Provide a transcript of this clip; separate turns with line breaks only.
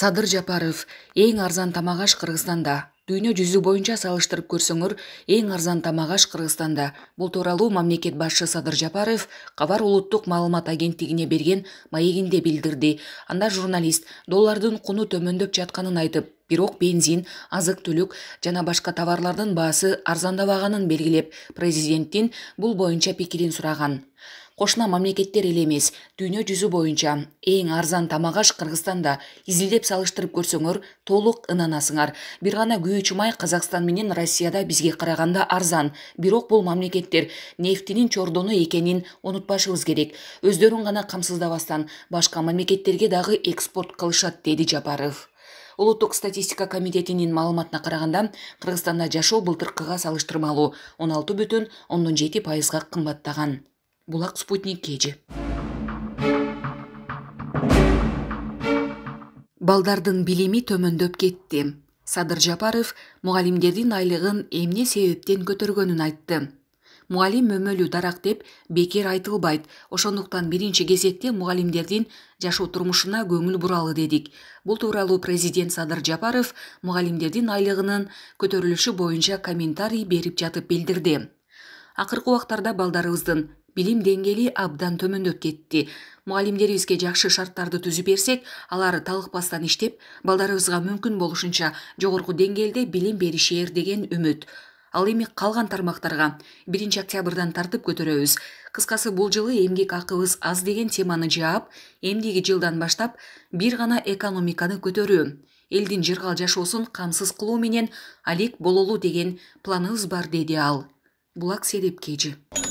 садыр жапаров эң арзан тамак аш кыргызстанда дүйнө жүзү боюнча салыштырып көрсөңөр эң арзан тамак аш кыргызстанда бул тууралуу мамлекет башчы садыр жапаров кабар улуттук маалымат агенттигине берген маегинде билдирди анда журналист доллардын куну төмөндөп жатканын айтып бирок бензин азык түлүк жана башка товарлардын баасы арзандабаганын белгилеп президенттин бул боюнча пикирин сураган кошуна мамлекеттер эле эмес дүйнө жүзү боюнча эң арзан тамак аш кыргызстанда изилдеп салыштырып көрсөңөр толук ынанасыңар бир гана күйүүчү май казакстан менен россияда бизге караганда арзан бирок бул мамлекеттер нефтинин чордону экенин унутпашыбыз керек өздөрүн гана камсыздабастан башка мамлекеттерге дагы экспорт кылышат деди жапаров улуттук статистика комитетинин маалыматына караганда кыргызстанда жашоо былтыркыга салыштырмалуу он алты бүтүн ондон жети пайызга кымбаттаган булак спутник кйg балдардын билими төмөндөп кетти садыр жапаров мугалимдердин айлыгын эмне себептен көтөргөнүн айтты мугалим мөмөлүү дарак деп бекер айтылбайт ошондуктан биринчи кезекте мугалимдердин жашоо турмушуна көңүл буралы дедик бул тууралуу президент садыр жапаров мугалимдердин айлыгынын көтөрүлүшү боюнча комментарий берип жатып билдирди акыркы убактарда балдарыбыздын билим деңгээли абдан төмөндөп кетти мугалимдерибизге жакшы шарттарды түзүп берсек алар талыкпастан иштеп балдарыбызга мүмкүн болушунча жогорку деңгээлде билим беришэр деген үмүт ал эми калган тармактарга биринчи октябрдан тартып көтөрөбүз кыскасы бул жылы эмгек акыбыз аз деген теманы жаап эмдиги жылдан баштап бир гана экономиканы көтөрүү элдин жыргал жашоосун камсыз кылуу менен алек бололу деген планыбыз бар деди ал булак седеп